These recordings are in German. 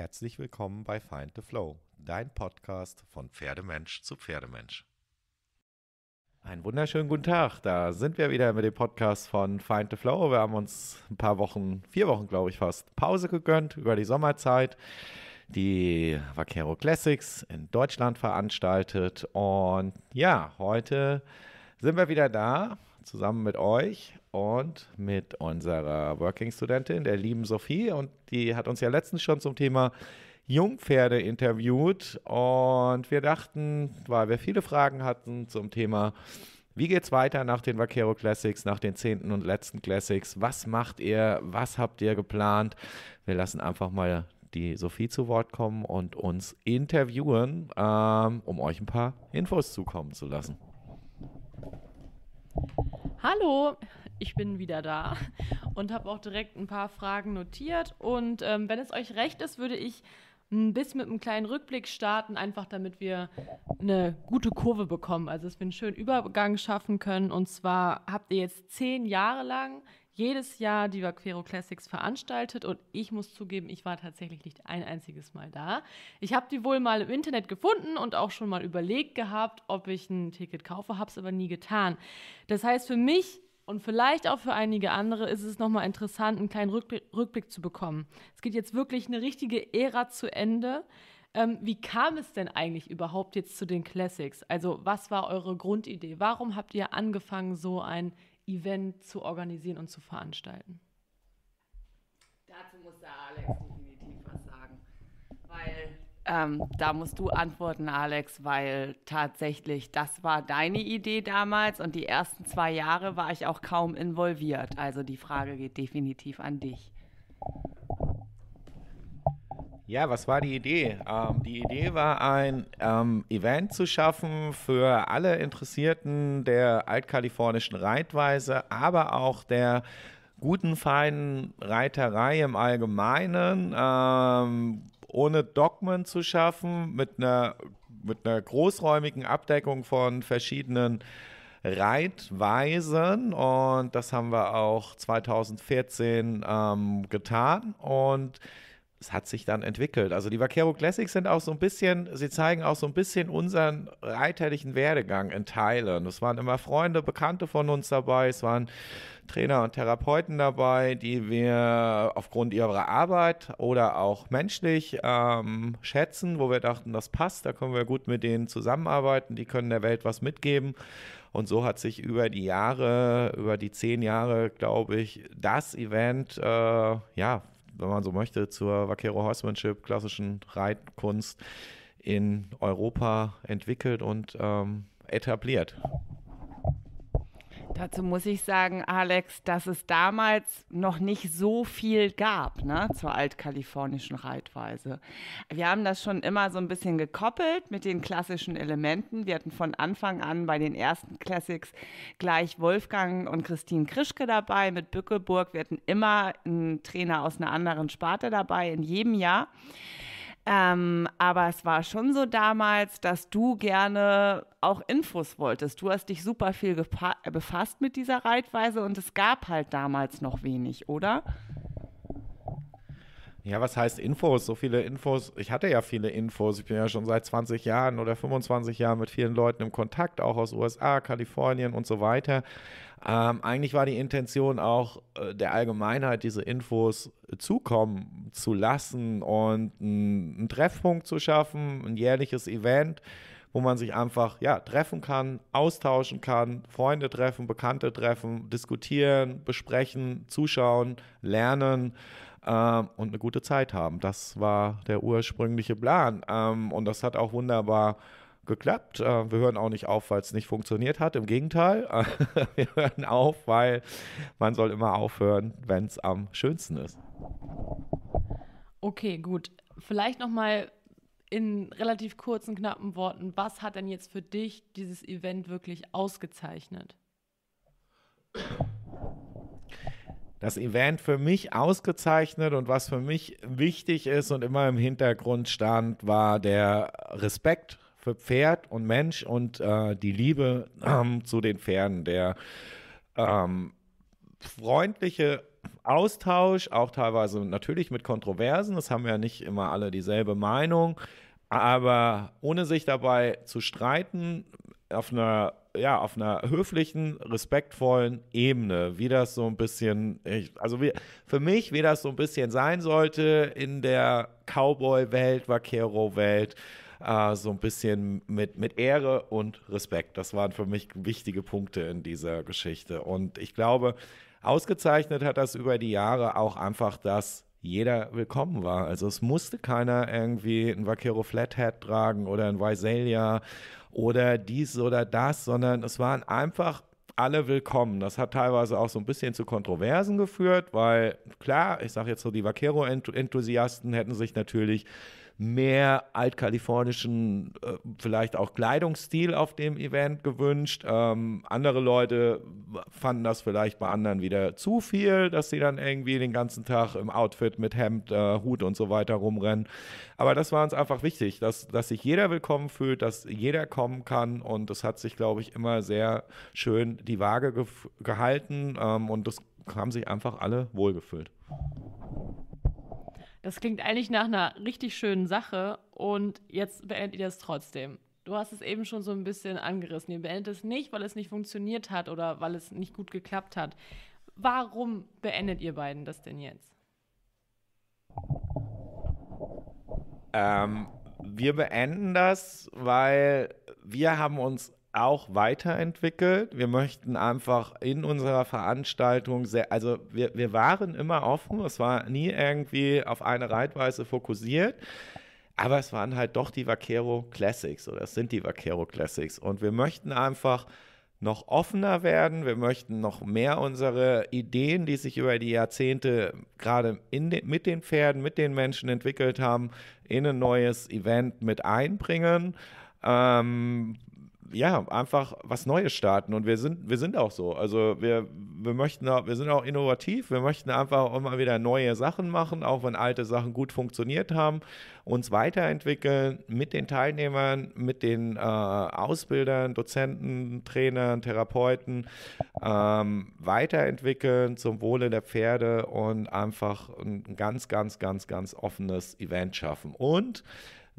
Herzlich willkommen bei Find the Flow, dein Podcast von Pferdemensch zu Pferdemensch. Einen wunderschönen guten Tag, da sind wir wieder mit dem Podcast von Find the Flow. Wir haben uns ein paar Wochen, vier Wochen glaube ich fast, Pause gegönnt über die Sommerzeit. Die Vaquero Classics in Deutschland veranstaltet und ja, heute sind wir wieder da zusammen mit euch und mit unserer Working Studentin, der lieben Sophie. Und die hat uns ja letztens schon zum Thema Jungpferde interviewt. Und wir dachten, weil wir viele Fragen hatten zum Thema, wie geht es weiter nach den Vaquero Classics, nach den zehnten und letzten Classics? Was macht ihr? Was habt ihr geplant? Wir lassen einfach mal die Sophie zu Wort kommen und uns interviewen, ähm, um euch ein paar Infos zukommen zu lassen. Hallo, ich bin wieder da und habe auch direkt ein paar Fragen notiert. Und ähm, wenn es euch recht ist, würde ich ein bisschen mit einem kleinen Rückblick starten, einfach damit wir eine gute Kurve bekommen, also dass wir einen schönen Übergang schaffen können. Und zwar habt ihr jetzt zehn Jahre lang jedes Jahr die Vaquero Classics veranstaltet und ich muss zugeben, ich war tatsächlich nicht ein einziges Mal da. Ich habe die wohl mal im Internet gefunden und auch schon mal überlegt gehabt, ob ich ein Ticket kaufe, habe es aber nie getan. Das heißt, für mich und vielleicht auch für einige andere ist es nochmal interessant, einen kleinen Rückblick, Rückblick, zu bekommen. Es geht jetzt wirklich eine richtige Ära zu Ende. Ähm, wie kam es denn eigentlich überhaupt jetzt zu den Classics? Also was war eure Grundidee? Warum habt ihr angefangen, so ein Event zu organisieren und zu veranstalten? Dazu muss der Alex definitiv was sagen, weil ähm, da musst du antworten, Alex, weil tatsächlich das war deine Idee damals und die ersten zwei Jahre war ich auch kaum involviert. Also die Frage geht definitiv an dich. Ja, was war die Idee? Ähm, die Idee war, ein ähm, Event zu schaffen für alle Interessierten der altkalifornischen Reitweise, aber auch der guten, feinen Reiterei im Allgemeinen, ähm, ohne Dogmen zu schaffen, mit einer, mit einer großräumigen Abdeckung von verschiedenen Reitweisen und das haben wir auch 2014 ähm, getan und es hat sich dann entwickelt. Also die Vaquero Classics sind auch so ein bisschen, sie zeigen auch so ein bisschen unseren reiterlichen Werdegang in Teilen. Es waren immer Freunde, Bekannte von uns dabei, es waren Trainer und Therapeuten dabei, die wir aufgrund ihrer Arbeit oder auch menschlich ähm, schätzen, wo wir dachten, das passt, da können wir gut mit denen zusammenarbeiten, die können der Welt was mitgeben. Und so hat sich über die Jahre, über die zehn Jahre, glaube ich, das Event äh, ja wenn man so möchte, zur Vaquero Horsemanship, klassischen Reitkunst in Europa entwickelt und ähm, etabliert. Dazu muss ich sagen, Alex, dass es damals noch nicht so viel gab ne, zur altkalifornischen Reitweise. Wir haben das schon immer so ein bisschen gekoppelt mit den klassischen Elementen. Wir hatten von Anfang an bei den ersten Classics gleich Wolfgang und Christine Krischke dabei mit Bückeburg. Wir hatten immer einen Trainer aus einer anderen Sparte dabei in jedem Jahr. Ähm, aber es war schon so damals, dass du gerne auch Infos wolltest. Du hast dich super viel befasst mit dieser Reitweise und es gab halt damals noch wenig, oder? Ja, was heißt Infos? So viele Infos. Ich hatte ja viele Infos. Ich bin ja schon seit 20 Jahren oder 25 Jahren mit vielen Leuten im Kontakt, auch aus USA, Kalifornien und so weiter. Ähm, eigentlich war die Intention auch äh, der Allgemeinheit, diese Infos zukommen zu lassen und einen Treffpunkt zu schaffen, ein jährliches Event wo man sich einfach ja, treffen kann, austauschen kann, Freunde treffen, Bekannte treffen, diskutieren, besprechen, zuschauen, lernen ähm, und eine gute Zeit haben. Das war der ursprüngliche Plan ähm, und das hat auch wunderbar geklappt. Äh, wir hören auch nicht auf, weil es nicht funktioniert hat. Im Gegenteil, äh, wir hören auf, weil man soll immer aufhören, wenn es am schönsten ist. Okay, gut. Vielleicht noch mal in relativ kurzen, knappen Worten, was hat denn jetzt für dich dieses Event wirklich ausgezeichnet? das Event für mich ausgezeichnet und was für mich wichtig ist und immer im Hintergrund stand, war der Respekt für Pferd und Mensch und äh, die Liebe äh, zu den Pferden, der ähm, freundliche Austausch, auch teilweise natürlich mit Kontroversen, das haben ja nicht immer alle dieselbe Meinung, aber ohne sich dabei zu streiten, auf einer ja, auf einer höflichen, respektvollen Ebene, wie das so ein bisschen, ich, also wie, für mich, wie das so ein bisschen sein sollte in der Cowboy-Welt, Vaquero-Welt, äh, so ein bisschen mit, mit Ehre und Respekt. Das waren für mich wichtige Punkte in dieser Geschichte. Und ich glaube, ausgezeichnet hat das über die Jahre auch einfach das jeder willkommen war. Also es musste keiner irgendwie ein Vaquero Flathead tragen oder ein Visalia oder dies oder das, sondern es waren einfach alle willkommen. Das hat teilweise auch so ein bisschen zu Kontroversen geführt, weil klar, ich sage jetzt so, die Vaquero-Enthusiasten hätten sich natürlich mehr altkalifornischen, äh, vielleicht auch Kleidungsstil auf dem Event gewünscht. Ähm, andere Leute fanden das vielleicht bei anderen wieder zu viel, dass sie dann irgendwie den ganzen Tag im Outfit mit Hemd, äh, Hut und so weiter rumrennen. Aber das war uns einfach wichtig, dass, dass sich jeder willkommen fühlt, dass jeder kommen kann und das hat sich, glaube ich, immer sehr schön die Waage ge gehalten ähm, und das haben sich einfach alle wohlgefühlt. Das klingt eigentlich nach einer richtig schönen Sache und jetzt beendet ihr es trotzdem. Du hast es eben schon so ein bisschen angerissen. Ihr beendet es nicht, weil es nicht funktioniert hat oder weil es nicht gut geklappt hat. Warum beendet ihr beiden das denn jetzt? Ähm, wir beenden das, weil wir haben uns auch weiterentwickelt. Wir möchten einfach in unserer Veranstaltung sehr, also wir, wir waren immer offen, es war nie irgendwie auf eine Reitweise fokussiert. Aber es waren halt doch die Vaquero Classics oder es sind die Vaquero Classics. Und wir möchten einfach noch offener werden. Wir möchten noch mehr unsere Ideen, die sich über die Jahrzehnte gerade de, mit den Pferden, mit den Menschen entwickelt haben, in ein neues Event mit einbringen. Ähm, ja, einfach was Neues starten. Und wir sind, wir sind auch so. Also wir, wir möchten auch, wir sind auch innovativ, wir möchten einfach immer wieder neue Sachen machen, auch wenn alte Sachen gut funktioniert haben, uns weiterentwickeln mit den Teilnehmern, mit den äh, Ausbildern, Dozenten, Trainern, Therapeuten, ähm, weiterentwickeln zum Wohle der Pferde und einfach ein ganz, ganz, ganz, ganz offenes Event schaffen. Und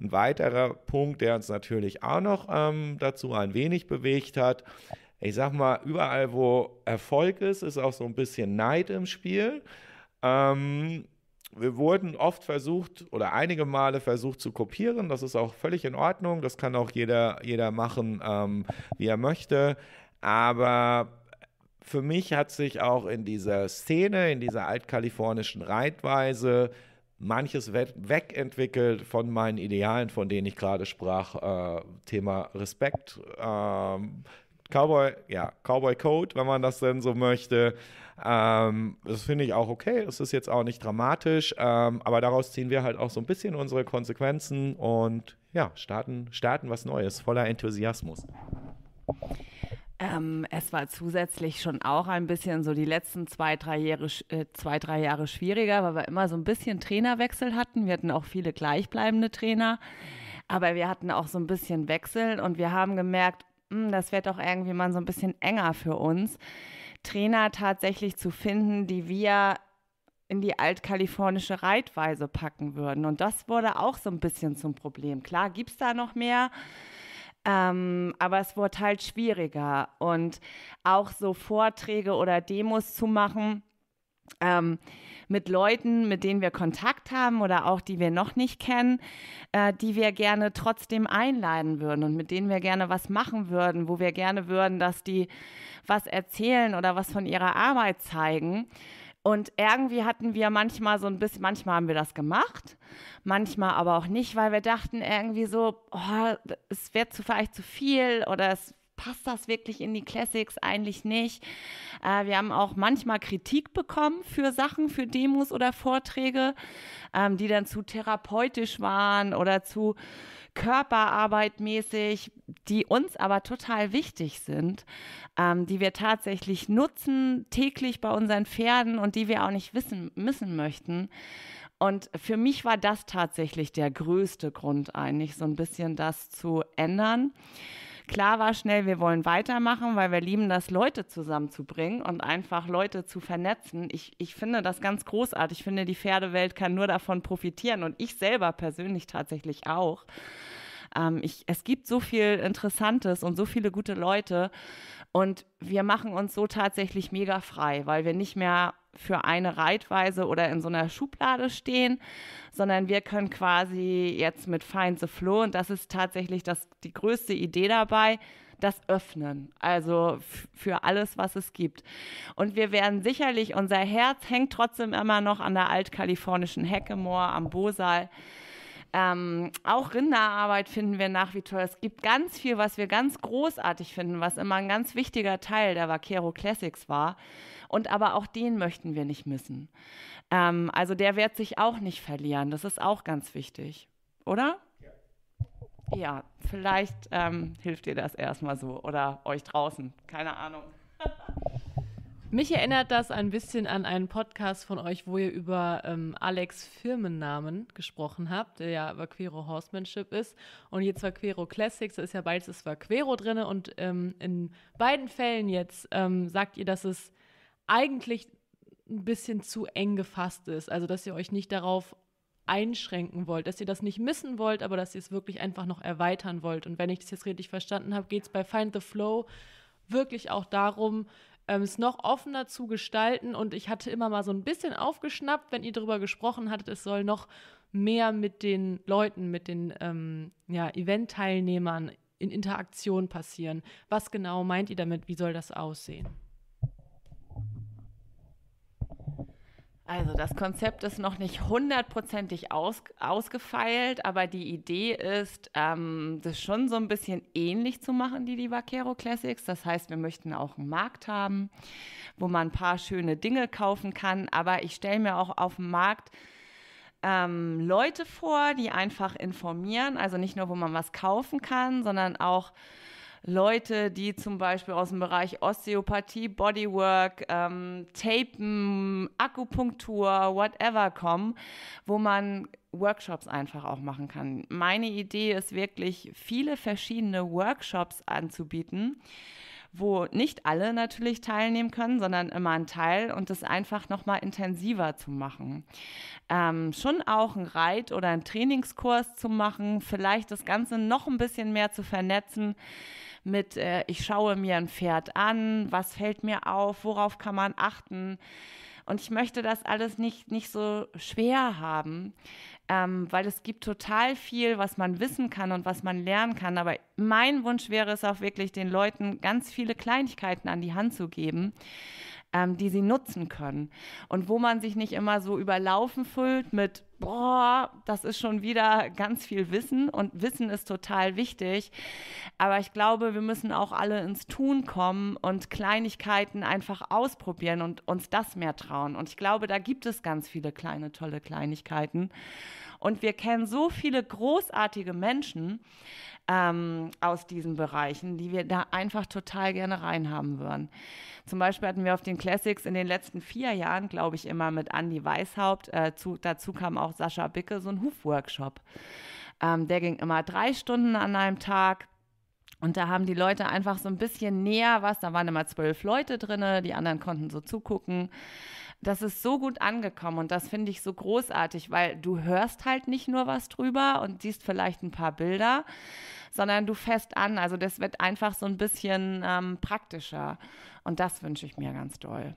ein weiterer Punkt, der uns natürlich auch noch ähm, dazu ein wenig bewegt hat, ich sag mal, überall, wo Erfolg ist, ist auch so ein bisschen Neid im Spiel. Ähm, wir wurden oft versucht oder einige Male versucht zu kopieren. Das ist auch völlig in Ordnung. Das kann auch jeder, jeder machen, ähm, wie er möchte. Aber für mich hat sich auch in dieser Szene, in dieser altkalifornischen Reitweise manches wegentwickelt von meinen Idealen, von denen ich gerade sprach. Äh, Thema Respekt. Ähm, Cowboy, ja, Cowboy Code, wenn man das denn so möchte. Ähm, das finde ich auch okay. Das ist jetzt auch nicht dramatisch. Ähm, aber daraus ziehen wir halt auch so ein bisschen unsere Konsequenzen und ja, starten, starten was Neues, voller Enthusiasmus. Ähm, es war zusätzlich schon auch ein bisschen so die letzten zwei drei, Jahre, äh, zwei, drei Jahre schwieriger, weil wir immer so ein bisschen Trainerwechsel hatten. Wir hatten auch viele gleichbleibende Trainer, aber wir hatten auch so ein bisschen Wechsel und wir haben gemerkt, mh, hm, das wird doch irgendwie mal so ein bisschen enger für uns, Trainer tatsächlich zu finden, die wir in die altkalifornische Reitweise packen würden. Und das wurde auch so ein bisschen zum Problem. Klar, gibt es da noch mehr? Ähm, aber es wurde halt schwieriger. Und auch so Vorträge oder Demos zu machen, ähm, mit Leuten, mit denen wir Kontakt haben oder auch die wir noch nicht kennen, äh, die wir gerne trotzdem einladen würden und mit denen wir gerne was machen würden, wo wir gerne würden, dass die was erzählen oder was von ihrer Arbeit zeigen. Und irgendwie hatten wir manchmal so ein bisschen, manchmal haben wir das gemacht, manchmal aber auch nicht, weil wir dachten irgendwie so, oh, es wird zu, vielleicht zu viel oder es passt das wirklich in die Classics? Eigentlich nicht. Äh, wir haben auch manchmal Kritik bekommen für Sachen, für Demos oder Vorträge, ähm, die dann zu therapeutisch waren oder zu Körperarbeit mäßig, die uns aber total wichtig sind, ähm, die wir tatsächlich nutzen täglich bei unseren Pferden und die wir auch nicht wissen, müssen möchten. Und für mich war das tatsächlich der größte Grund eigentlich, so ein bisschen das zu ändern. Klar war schnell, wir wollen weitermachen, weil wir lieben das, Leute zusammenzubringen und einfach Leute zu vernetzen. Ich, ich finde das ganz großartig. Ich finde, die Pferdewelt kann nur davon profitieren und ich selber persönlich tatsächlich auch. Ähm, ich, es gibt so viel Interessantes und so viele gute Leute und wir machen uns so tatsächlich mega frei, weil wir nicht mehr für eine Reitweise oder in so einer Schublade stehen, sondern wir können quasi jetzt mit Find the Flow, und das ist tatsächlich das, die größte Idee dabei, das öffnen, also für alles, was es gibt. Und wir werden sicherlich, unser Herz hängt trotzdem immer noch an der altkalifornischen Heckemoor, am Bosal. Ähm, auch Rinderarbeit finden wir nach wie toll. Es gibt ganz viel, was wir ganz großartig finden, was immer ein ganz wichtiger Teil der Vaquero Classics war. Und aber auch den möchten wir nicht missen. Ähm, also der wird sich auch nicht verlieren. Das ist auch ganz wichtig, oder? Ja, ja vielleicht ähm, hilft dir das erstmal so oder euch draußen. Keine Ahnung. Mich erinnert das ein bisschen an einen Podcast von euch, wo ihr über ähm, Alex Firmennamen gesprochen habt, der ja Vaquero Horsemanship ist und jetzt Vaquero Classics, da ist ja beides ist Vaquero drin und ähm, in beiden Fällen jetzt ähm, sagt ihr, dass es eigentlich ein bisschen zu eng gefasst ist. Also, dass ihr euch nicht darauf einschränken wollt, dass ihr das nicht missen wollt, aber dass ihr es wirklich einfach noch erweitern wollt. Und wenn ich das jetzt richtig verstanden habe, geht es bei Find the Flow wirklich auch darum, ähm, es noch offener zu gestalten. Und ich hatte immer mal so ein bisschen aufgeschnappt, wenn ihr darüber gesprochen hattet, es soll noch mehr mit den Leuten, mit den ähm, ja, Event-Teilnehmern in Interaktion passieren. Was genau meint ihr damit? Wie soll das aussehen? Also das Konzept ist noch nicht hundertprozentig aus, ausgefeilt, aber die Idee ist, ähm, das schon so ein bisschen ähnlich zu machen, wie die Vaquero Classics. Das heißt, wir möchten auch einen Markt haben, wo man ein paar schöne Dinge kaufen kann. Aber ich stelle mir auch auf dem Markt ähm, Leute vor, die einfach informieren. Also nicht nur, wo man was kaufen kann, sondern auch Leute, die zum Beispiel aus dem Bereich Osteopathie, Bodywork, ähm, Tapen, Akupunktur, whatever kommen, wo man Workshops einfach auch machen kann. Meine Idee ist wirklich, viele verschiedene Workshops anzubieten wo nicht alle natürlich teilnehmen können, sondern immer ein Teil und das einfach nochmal intensiver zu machen. Ähm, schon auch ein Reit- oder einen Trainingskurs zu machen, vielleicht das Ganze noch ein bisschen mehr zu vernetzen mit äh, ich schaue mir ein Pferd an, was fällt mir auf, worauf kann man achten. Und ich möchte das alles nicht, nicht so schwer haben, ähm, weil es gibt total viel, was man wissen kann und was man lernen kann. Aber mein Wunsch wäre es auch wirklich, den Leuten ganz viele Kleinigkeiten an die Hand zu geben ähm, die sie nutzen können. Und wo man sich nicht immer so überlaufen füllt mit, boah, das ist schon wieder ganz viel Wissen und Wissen ist total wichtig. Aber ich glaube, wir müssen auch alle ins Tun kommen und Kleinigkeiten einfach ausprobieren und uns das mehr trauen. Und ich glaube, da gibt es ganz viele kleine, tolle Kleinigkeiten. Und wir kennen so viele großartige Menschen, ähm, aus diesen Bereichen, die wir da einfach total gerne reinhaben würden. Zum Beispiel hatten wir auf den Classics in den letzten vier Jahren, glaube ich, immer mit Andy Weishaupt, äh, zu, dazu kam auch Sascha Bicke, so ein Hufworkshop. Ähm, der ging immer drei Stunden an einem Tag. Und da haben die Leute einfach so ein bisschen näher was. Da waren immer zwölf Leute drin, die anderen konnten so zugucken das ist so gut angekommen und das finde ich so großartig, weil du hörst halt nicht nur was drüber und siehst vielleicht ein paar Bilder, sondern du fährst an. Also das wird einfach so ein bisschen ähm, praktischer und das wünsche ich mir ganz doll.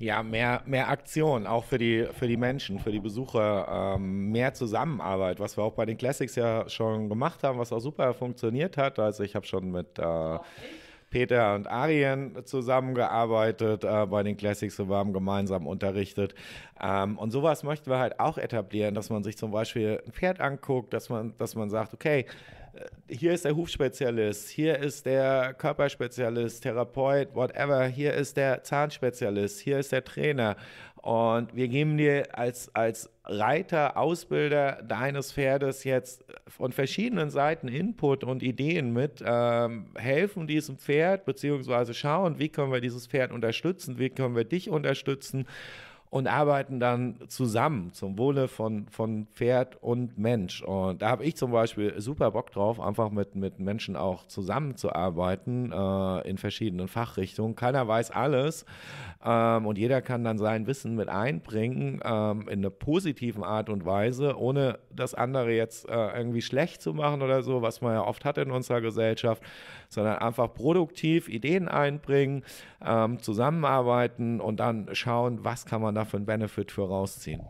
Ja, mehr, mehr Aktion, auch für die, für die Menschen, für die Besucher, ähm, mehr Zusammenarbeit, was wir auch bei den Classics ja schon gemacht haben, was auch super funktioniert hat. Also ich habe schon mit... Äh, Peter und Arien zusammengearbeitet äh, bei den Classics wir haben gemeinsam unterrichtet. Ähm, und sowas möchten wir halt auch etablieren, dass man sich zum Beispiel ein Pferd anguckt, dass man, dass man sagt, okay, äh, hier ist der Hufspezialist, hier ist der Körperspezialist, Therapeut, whatever, hier ist der Zahnspezialist, hier ist der Trainer. Und wir geben dir als, als Reiter, Ausbilder deines Pferdes jetzt von verschiedenen Seiten Input und Ideen mit, ähm, helfen diesem Pferd, beziehungsweise schauen, wie können wir dieses Pferd unterstützen, wie können wir dich unterstützen und arbeiten dann zusammen zum Wohle von, von Pferd und Mensch. Und da habe ich zum Beispiel super Bock drauf, einfach mit, mit Menschen auch zusammenzuarbeiten äh, in verschiedenen Fachrichtungen. Keiner weiß alles ähm, und jeder kann dann sein Wissen mit einbringen ähm, in einer positiven Art und Weise, ohne das andere jetzt äh, irgendwie schlecht zu machen oder so, was man ja oft hat in unserer Gesellschaft sondern einfach produktiv Ideen einbringen, ähm, zusammenarbeiten und dann schauen, was kann man da für einen Benefit für rausziehen.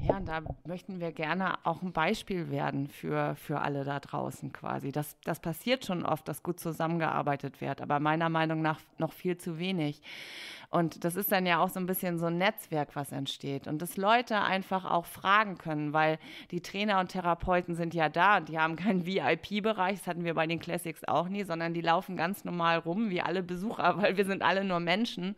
Ja, und da möchten wir gerne auch ein Beispiel werden für, für alle da draußen quasi. Das, das passiert schon oft, dass gut zusammengearbeitet wird, aber meiner Meinung nach noch viel zu wenig. Und das ist dann ja auch so ein bisschen so ein Netzwerk, was entsteht und dass Leute einfach auch fragen können, weil die Trainer und Therapeuten sind ja da und die haben keinen VIP-Bereich, das hatten wir bei den Classics auch nie, sondern die laufen ganz normal rum wie alle Besucher, weil wir sind alle nur Menschen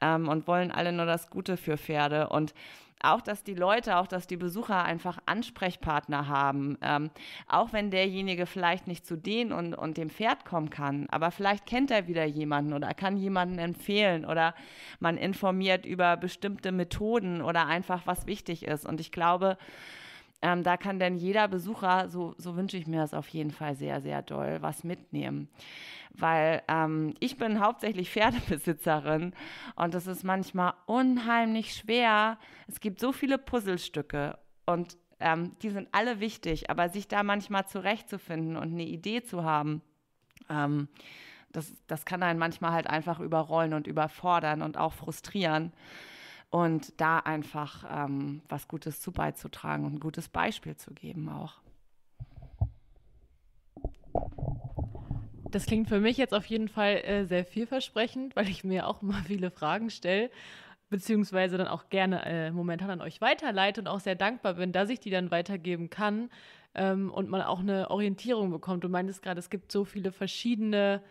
ähm, und wollen alle nur das Gute für Pferde und auch, dass die Leute, auch, dass die Besucher einfach Ansprechpartner haben, ähm, auch wenn derjenige vielleicht nicht zu denen und, und dem Pferd kommen kann, aber vielleicht kennt er wieder jemanden oder kann jemanden empfehlen oder man informiert über bestimmte Methoden oder einfach, was wichtig ist. Und ich glaube, ähm, da kann dann jeder Besucher, so, so wünsche ich mir das auf jeden Fall sehr, sehr doll, was mitnehmen. Weil ähm, ich bin hauptsächlich Pferdebesitzerin und es ist manchmal unheimlich schwer. Es gibt so viele Puzzlestücke und ähm, die sind alle wichtig, aber sich da manchmal zurechtzufinden und eine Idee zu haben, ähm, das, das kann einen manchmal halt einfach überrollen und überfordern und auch frustrieren und da einfach ähm, was Gutes zu beizutragen und ein gutes Beispiel zu geben auch. Das klingt für mich jetzt auf jeden Fall äh, sehr vielversprechend, weil ich mir auch immer viele Fragen stelle, beziehungsweise dann auch gerne äh, momentan an euch weiterleite und auch sehr dankbar bin, dass ich die dann weitergeben kann ähm, und man auch eine Orientierung bekommt. Du meintest gerade, es gibt so viele verschiedene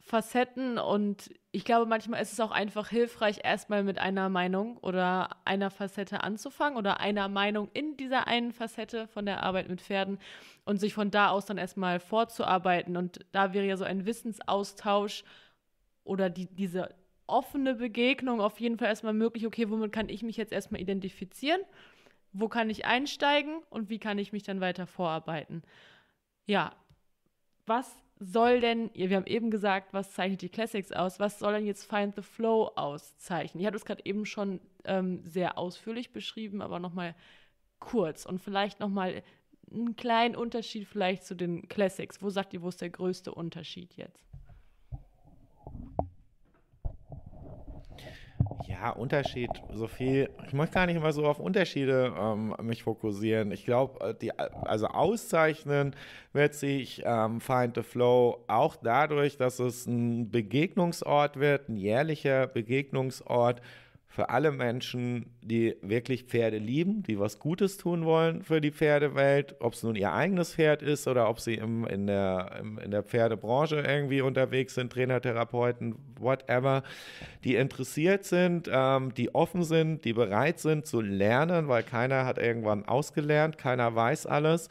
Facetten und ich glaube, manchmal ist es auch einfach hilfreich, erstmal mit einer Meinung oder einer Facette anzufangen oder einer Meinung in dieser einen Facette von der Arbeit mit Pferden und sich von da aus dann erstmal vorzuarbeiten. Und da wäre ja so ein Wissensaustausch oder die, diese offene Begegnung auf jeden Fall erstmal möglich, okay, womit kann ich mich jetzt erstmal identifizieren? Wo kann ich einsteigen und wie kann ich mich dann weiter vorarbeiten? Ja, was soll denn, wir haben eben gesagt, was zeichnet die Classics aus, was soll denn jetzt Find the Flow auszeichnen? Ich hatte es gerade eben schon ähm, sehr ausführlich beschrieben, aber nochmal kurz und vielleicht nochmal einen kleinen Unterschied vielleicht zu den Classics. Wo sagt ihr, wo ist der größte Unterschied jetzt? Ja, Unterschied, so viel. Ich möchte gar nicht immer so auf Unterschiede ähm, mich fokussieren. Ich glaube, äh, die also auszeichnen wird sich ähm, Find the Flow auch dadurch, dass es ein Begegnungsort wird, ein jährlicher Begegnungsort für alle Menschen, die wirklich Pferde lieben, die was Gutes tun wollen für die Pferdewelt, ob es nun ihr eigenes Pferd ist oder ob sie im, in, der, im, in der Pferdebranche irgendwie unterwegs sind, Trainer, Therapeuten, whatever, die interessiert sind, ähm, die offen sind, die bereit sind zu lernen, weil keiner hat irgendwann ausgelernt, keiner weiß alles,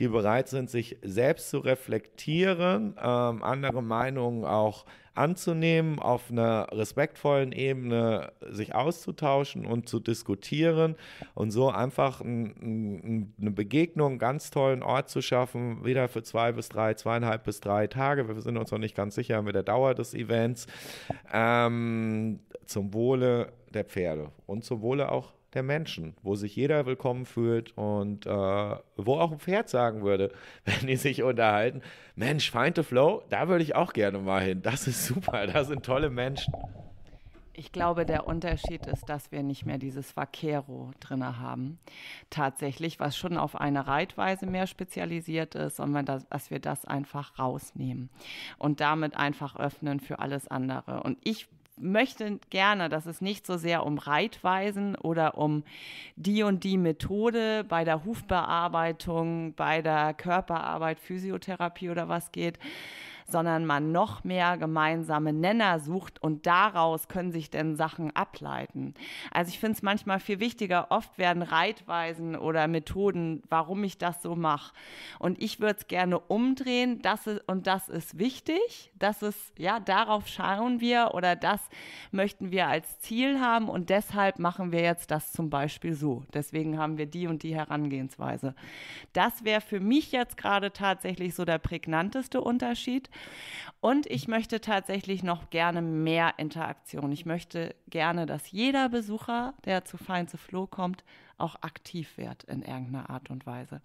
die bereit sind, sich selbst zu reflektieren, ähm, andere Meinungen auch anzunehmen, auf einer respektvollen Ebene sich auszutauschen und zu diskutieren und so einfach ein, ein, eine Begegnung, einen ganz tollen Ort zu schaffen, wieder für zwei bis drei, zweieinhalb bis drei Tage. Wir sind uns noch nicht ganz sicher mit der Dauer des Events. Ähm, zum Wohle der Pferde und zum Wohle auch der Menschen, wo sich jeder willkommen fühlt und äh, wo auch ein Pferd sagen würde, wenn die sich unterhalten, Mensch, Find the Flow, da würde ich auch gerne mal hin. Das ist super, da sind tolle Menschen. Ich glaube, der Unterschied ist, dass wir nicht mehr dieses Vaquero drin haben. Tatsächlich, was schon auf eine Reitweise mehr spezialisiert ist, sondern das, dass wir das einfach rausnehmen und damit einfach öffnen für alles andere. Und ich möchte gerne, dass es nicht so sehr um Reitweisen oder um die und die Methode bei der Hufbearbeitung, bei der Körperarbeit, Physiotherapie oder was geht, sondern man noch mehr gemeinsame Nenner sucht und daraus können sich denn Sachen ableiten. Also ich finde es manchmal viel wichtiger, oft werden Reitweisen oder Methoden, warum ich das so mache. Und ich würde es gerne umdrehen, das ist, und das ist wichtig, das ist, ja, darauf schauen wir oder das möchten wir als Ziel haben und deshalb machen wir jetzt das zum Beispiel so. Deswegen haben wir die und die Herangehensweise. Das wäre für mich jetzt gerade tatsächlich so der prägnanteste Unterschied. Und ich möchte tatsächlich noch gerne mehr Interaktion. Ich möchte gerne, dass jeder Besucher, der zu Fein zu Flo kommt, auch aktiv wird in irgendeiner Art und Weise.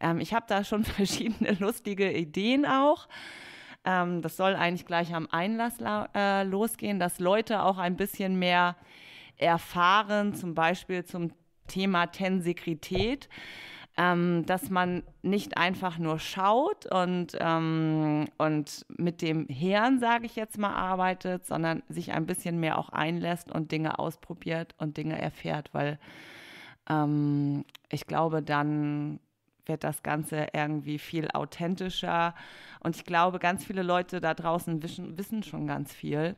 Ähm, ich habe da schon verschiedene lustige Ideen auch. Ähm, das soll eigentlich gleich am Einlass äh, losgehen, dass Leute auch ein bisschen mehr erfahren, zum Beispiel zum Thema Tensekrität ähm, dass man nicht einfach nur schaut und, ähm, und mit dem Hirn, sage ich jetzt mal, arbeitet, sondern sich ein bisschen mehr auch einlässt und Dinge ausprobiert und Dinge erfährt, weil ähm, ich glaube, dann wird das Ganze irgendwie viel authentischer. Und ich glaube, ganz viele Leute da draußen wissen, wissen schon ganz viel.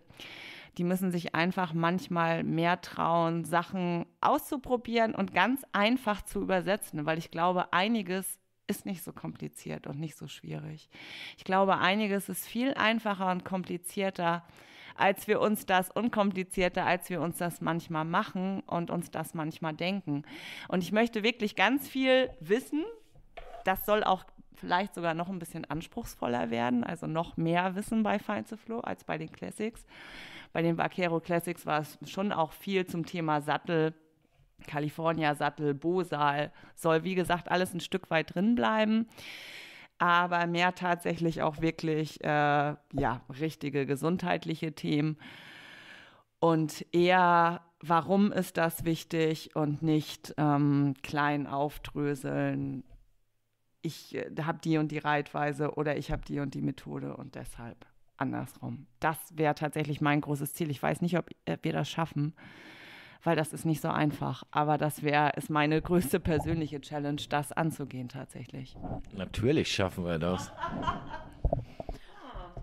Die müssen sich einfach manchmal mehr trauen, Sachen auszuprobieren und ganz einfach zu übersetzen, weil ich glaube, einiges ist nicht so kompliziert und nicht so schwierig. Ich glaube, einiges ist viel einfacher und komplizierter, als wir uns das unkomplizierter, als wir uns das manchmal machen und uns das manchmal denken. Und ich möchte wirklich ganz viel wissen. Das soll auch vielleicht sogar noch ein bisschen anspruchsvoller werden, also noch mehr Wissen bei Fine to Flow als bei den Classics. Bei den Vaquero Classics war es schon auch viel zum Thema Sattel, California-Sattel, Bosal, soll wie gesagt alles ein Stück weit drin bleiben aber mehr tatsächlich auch wirklich äh, ja richtige gesundheitliche Themen und eher warum ist das wichtig und nicht ähm, klein aufdröseln ich äh, habe die und die Reitweise oder ich habe die und die Methode und deshalb andersrum. Das wäre tatsächlich mein großes Ziel. Ich weiß nicht, ob äh, wir das schaffen, weil das ist nicht so einfach. Aber das wäre ist meine größte persönliche Challenge, das anzugehen tatsächlich. Natürlich schaffen wir das.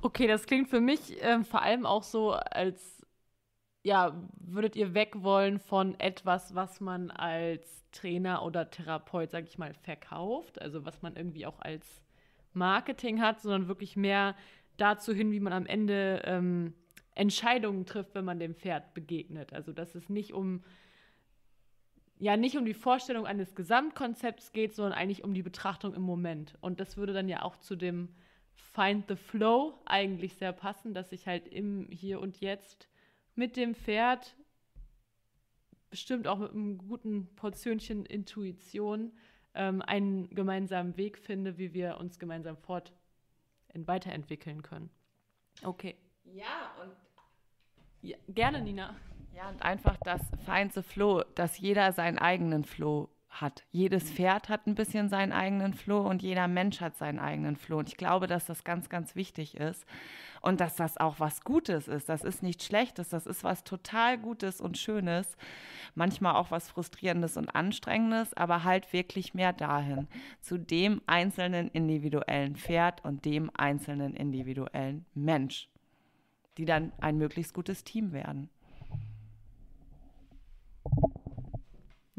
Okay, das klingt für mich äh, vor allem auch so als ja, würdet ihr weg wollen von etwas, was man als Trainer oder Therapeut, sag ich mal, verkauft? Also was man irgendwie auch als Marketing hat, sondern wirklich mehr dazu hin, wie man am Ende ähm, Entscheidungen trifft, wenn man dem Pferd begegnet. Also dass es nicht um ja nicht um die Vorstellung eines Gesamtkonzepts geht, sondern eigentlich um die Betrachtung im Moment. Und das würde dann ja auch zu dem Find the Flow eigentlich sehr passen, dass ich halt im Hier und Jetzt mit dem Pferd, bestimmt auch mit einem guten Portionchen Intuition, ähm, einen gemeinsamen Weg finde, wie wir uns gemeinsam fort weiterentwickeln können. Okay. Ja, und ja, gerne, Nina. Ja, und einfach das feinste Floh, dass jeder seinen eigenen Floh hat. Jedes mhm. Pferd hat ein bisschen seinen eigenen Floh und jeder Mensch hat seinen eigenen Floh. Und ich glaube, dass das ganz, ganz wichtig ist und dass das auch was Gutes ist. Das ist nichts Schlechtes, das ist was total Gutes und Schönes. Manchmal auch was Frustrierendes und Anstrengendes, aber halt wirklich mehr dahin. Zu dem einzelnen individuellen Pferd und dem einzelnen individuellen Mensch, die dann ein möglichst gutes Team werden.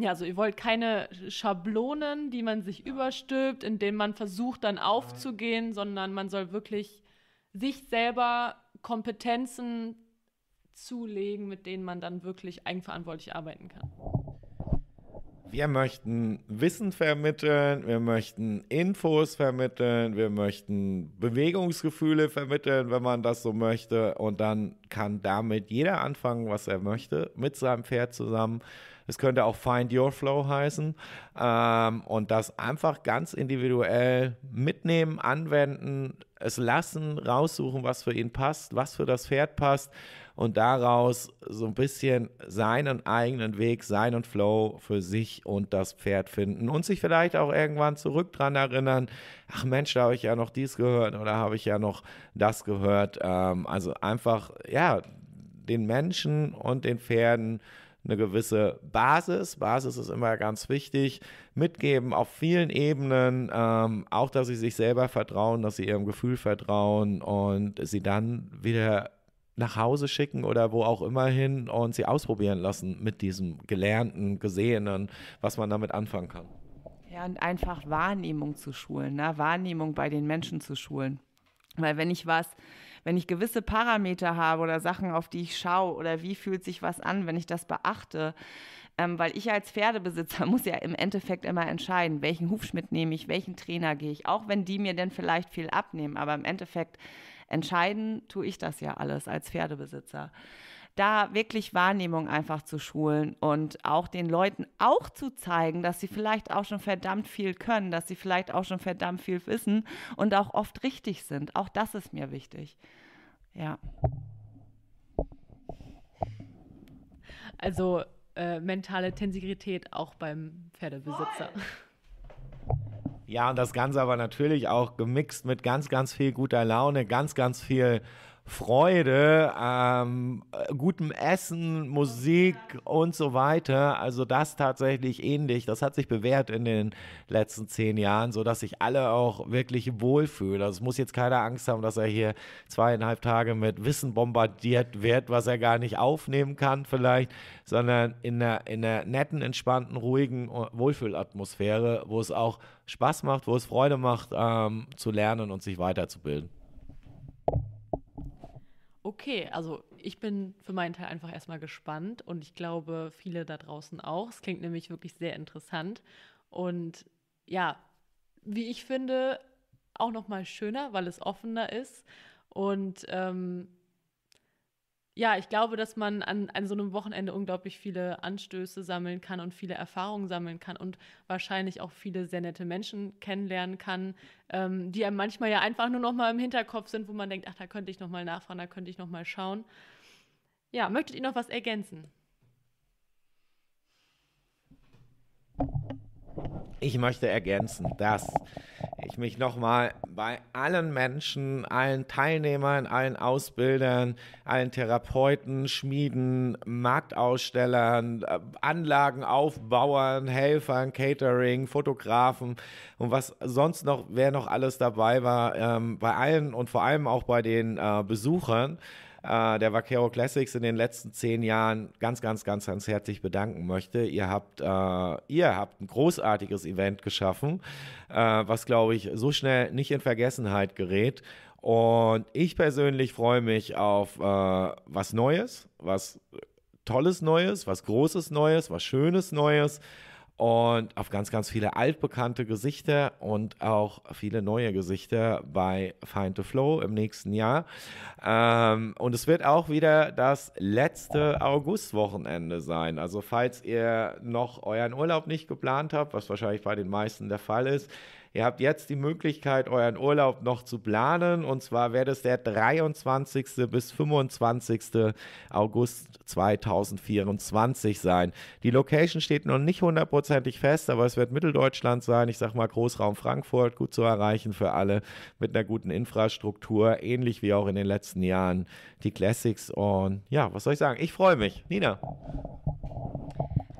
Ja, also ihr wollt keine Schablonen, die man sich ja. überstülpt, indem man versucht dann aufzugehen, Nein. sondern man soll wirklich sich selber Kompetenzen zulegen, mit denen man dann wirklich eigenverantwortlich arbeiten kann. Wir möchten Wissen vermitteln, wir möchten Infos vermitteln, wir möchten Bewegungsgefühle vermitteln, wenn man das so möchte. Und dann kann damit jeder anfangen, was er möchte, mit seinem Pferd zusammen. Es könnte auch Find Your Flow heißen. Ähm, und das einfach ganz individuell mitnehmen, anwenden, es lassen, raussuchen, was für ihn passt, was für das Pferd passt und daraus so ein bisschen seinen eigenen Weg, seinen Flow für sich und das Pferd finden und sich vielleicht auch irgendwann zurück dran erinnern, ach Mensch, da habe ich ja noch dies gehört oder habe ich ja noch das gehört. Ähm, also einfach, ja, den Menschen und den Pferden eine gewisse Basis. Basis ist immer ganz wichtig. Mitgeben auf vielen Ebenen, ähm, auch dass sie sich selber vertrauen, dass sie ihrem Gefühl vertrauen und sie dann wieder nach Hause schicken oder wo auch immer hin und sie ausprobieren lassen mit diesem gelernten, gesehenen, was man damit anfangen kann. Ja, und einfach Wahrnehmung zu schulen, ne? Wahrnehmung bei den Menschen zu schulen. Weil wenn ich was wenn ich gewisse Parameter habe oder Sachen, auf die ich schaue oder wie fühlt sich was an, wenn ich das beachte, ähm, weil ich als Pferdebesitzer muss ja im Endeffekt immer entscheiden, welchen Hufschmidt nehme ich, welchen Trainer gehe ich, auch wenn die mir denn vielleicht viel abnehmen, aber im Endeffekt entscheiden tue ich das ja alles als Pferdebesitzer. Da wirklich Wahrnehmung einfach zu schulen und auch den Leuten auch zu zeigen, dass sie vielleicht auch schon verdammt viel können, dass sie vielleicht auch schon verdammt viel wissen und auch oft richtig sind. Auch das ist mir wichtig. Ja. Also äh, mentale Tensigrität auch beim Pferdebesitzer. Ja, und das Ganze aber natürlich auch gemixt mit ganz, ganz viel guter Laune, ganz, ganz viel Freude, ähm, äh, gutem Essen, Musik und so weiter. Also das tatsächlich ähnlich. Das hat sich bewährt in den letzten zehn Jahren, sodass sich alle auch wirklich wohlfühlen. Also es muss jetzt keiner Angst haben, dass er hier zweieinhalb Tage mit Wissen bombardiert wird, was er gar nicht aufnehmen kann vielleicht, sondern in einer, in einer netten, entspannten, ruhigen äh, Wohlfühlatmosphäre, wo es auch Spaß macht, wo es Freude macht, ähm, zu lernen und sich weiterzubilden. Okay, also ich bin für meinen Teil einfach erstmal gespannt und ich glaube, viele da draußen auch. Es klingt nämlich wirklich sehr interessant und ja, wie ich finde, auch nochmal schöner, weil es offener ist und ähm, ja, ich glaube, dass man an, an so einem Wochenende unglaublich viele Anstöße sammeln kann und viele Erfahrungen sammeln kann und wahrscheinlich auch viele sehr nette Menschen kennenlernen kann, ähm, die einem manchmal ja einfach nur noch mal im Hinterkopf sind, wo man denkt, ach, da könnte ich noch mal nachfragen, da könnte ich noch mal schauen. Ja, möchtet ihr noch was ergänzen? Ich möchte ergänzen, dass ich mich nochmal bei allen Menschen, allen Teilnehmern, allen Ausbildern, allen Therapeuten, Schmieden, Marktausstellern, äh, Anlagenaufbauern, Helfern, Catering, Fotografen und was sonst noch, wer noch alles dabei war, ähm, bei allen und vor allem auch bei den äh, Besuchern äh, der Vaquero Classics in den letzten zehn Jahren ganz, ganz, ganz, ganz herzlich bedanken möchte. Ihr habt, äh, ihr habt ein großartiges Event geschaffen, äh, was, glaube ich, so schnell nicht in Vergessenheit gerät. Und ich persönlich freue mich auf äh, was Neues, was Tolles Neues, was Großes Neues, was Schönes Neues und auf ganz, ganz viele altbekannte Gesichter und auch viele neue Gesichter bei Find the Flow im nächsten Jahr. Ähm, und es wird auch wieder das letzte Augustwochenende sein. Also falls ihr noch euren Urlaub nicht geplant habt, was wahrscheinlich bei den meisten der Fall ist, Ihr habt jetzt die Möglichkeit, euren Urlaub noch zu planen. Und zwar wäre es der 23. bis 25. August 2024 sein. Die Location steht noch nicht hundertprozentig fest, aber es wird Mitteldeutschland sein. Ich sage mal Großraum Frankfurt, gut zu erreichen für alle mit einer guten Infrastruktur, ähnlich wie auch in den letzten Jahren die Classics. Und ja, was soll ich sagen? Ich freue mich. Nina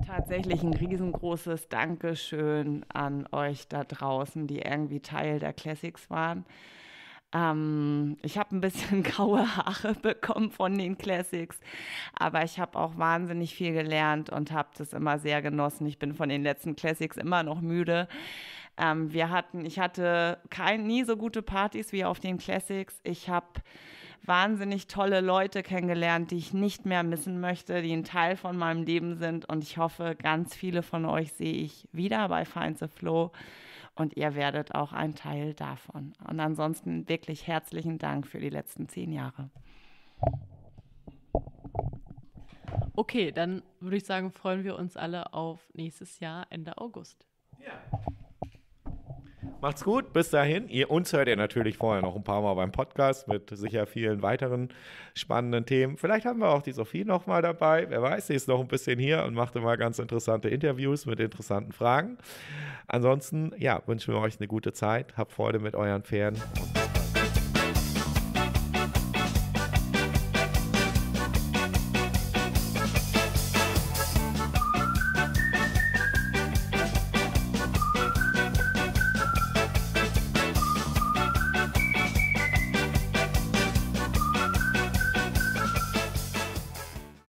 tatsächlich ein riesengroßes Dankeschön an euch da draußen, die irgendwie Teil der Classics waren. Ähm, ich habe ein bisschen graue Haare bekommen von den Classics, aber ich habe auch wahnsinnig viel gelernt und habe das immer sehr genossen. Ich bin von den letzten Classics immer noch müde. Ähm, wir hatten, ich hatte kein, nie so gute Partys wie auf den Classics. Ich habe wahnsinnig tolle Leute kennengelernt, die ich nicht mehr missen möchte, die ein Teil von meinem Leben sind. Und ich hoffe, ganz viele von euch sehe ich wieder bei Find the Flow und ihr werdet auch ein Teil davon. Und ansonsten wirklich herzlichen Dank für die letzten zehn Jahre. Okay, dann würde ich sagen, freuen wir uns alle auf nächstes Jahr, Ende August. Ja. Macht's gut, bis dahin. Ihr uns hört ihr natürlich vorher noch ein paar Mal beim Podcast mit sicher vielen weiteren spannenden Themen. Vielleicht haben wir auch die Sophie nochmal dabei. Wer weiß, sie ist noch ein bisschen hier und macht immer ganz interessante Interviews mit interessanten Fragen. Ansonsten, ja, wünschen wir euch eine gute Zeit. Habt Freude mit euren Pferden